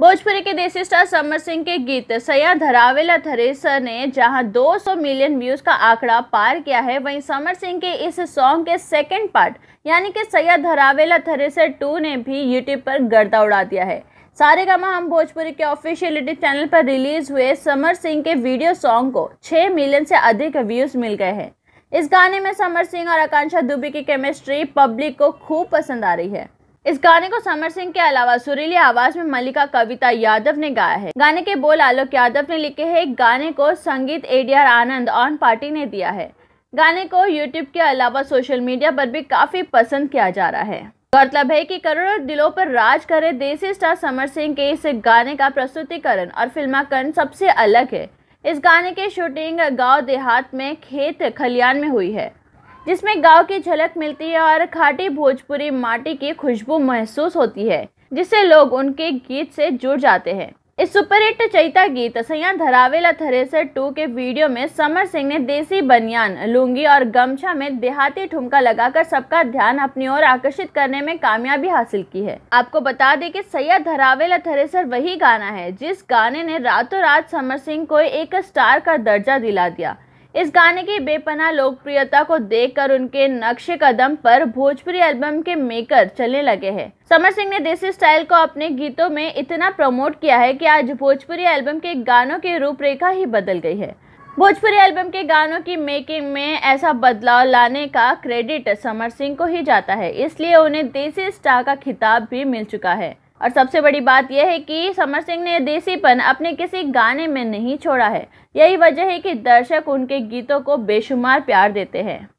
भोजपुरी के देसी star summer Singh के गीत सया धरावेला थरेसा ने जहां 200 मिलियन व्यूज का आंकड़ा पार किया है वहीं समर सिंह के इस सॉन्ग के सेकंड पार्ट यानी कि सया धरावेला थरेसा टू ने भी यूट्यूब पर गर्दा उड़ा दिया है सारे गामा हम भोजपुरी के ऑफिशियल यूट्यूब चैनल पर रिलीज हुए समर सिंह के वीडियो सॉन्ग को छः मिलियन से अधिक व्यूज मिल गए हैं इस गाने में समर सिंह और आकांक्षा दुबे की केमिस्ट्री पब्लिक को खूब पसंद आ रही है इस गाने को समर सिंह के अलावा सुरीली आवाज में मलिका कविता यादव ने गाया है गाने के बोल आलोक यादव ने लिखे है गाने को संगीत एडीआर आनंद ऑन पार्टी ने दिया है गाने को यूट्यूब के अलावा सोशल मीडिया पर भी काफी पसंद किया जा रहा है गौरतलब है कि करोड़ों दिलों पर राज करे देसी स्टार समर सिंह के इस गाने का प्रस्तुतिकरण और फिल्माकरण सबसे अलग है इस गाने की शूटिंग गांव देहात में खेत खलियान में हुई है जिसमें गांव की झलक मिलती है और खाटी भोजपुरी माटी की खुशबू महसूस होती है जिससे लोग उनके गीत से जुड़ जाते हैं इस सुपरहिट चैता गीत सैया धरावेला थरेसर टू के वीडियो में समर सिंह ने देसी बनियान लुंगी और गमछा में देहाती ठुमका लगाकर सबका ध्यान अपनी ओर आकर्षित करने में कामयाबी हासिल की है आपको बता दें कि सैया धरावेला थरेसर वही गाना है जिस गाने ने रातों रात समर सिंह को एक स्टार का दर्जा दिला दिया इस गाने की बेपना लोकप्रियता को देखकर उनके नक्शे कदम पर भोजपुरी एल्बम के मेकर चलने लगे हैं समर सिंह ने देसी स्टाइल को अपने गीतों में इतना प्रमोट किया है कि आज भोजपुरी एल्बम के गानों की रूपरेखा ही बदल गई है भोजपुरी एल्बम के गानों की मेकिंग में ऐसा बदलाव लाने का क्रेडिट समर सिंह को ही जाता है इसलिए उन्हें देसी स्टार का खिताब भी मिल चुका है और सबसे बड़ी बात यह है कि समर सिंह ने देसीपन अपने किसी गाने में नहीं छोड़ा है यही वजह है कि दर्शक उनके गीतों को बेशुमार प्यार देते हैं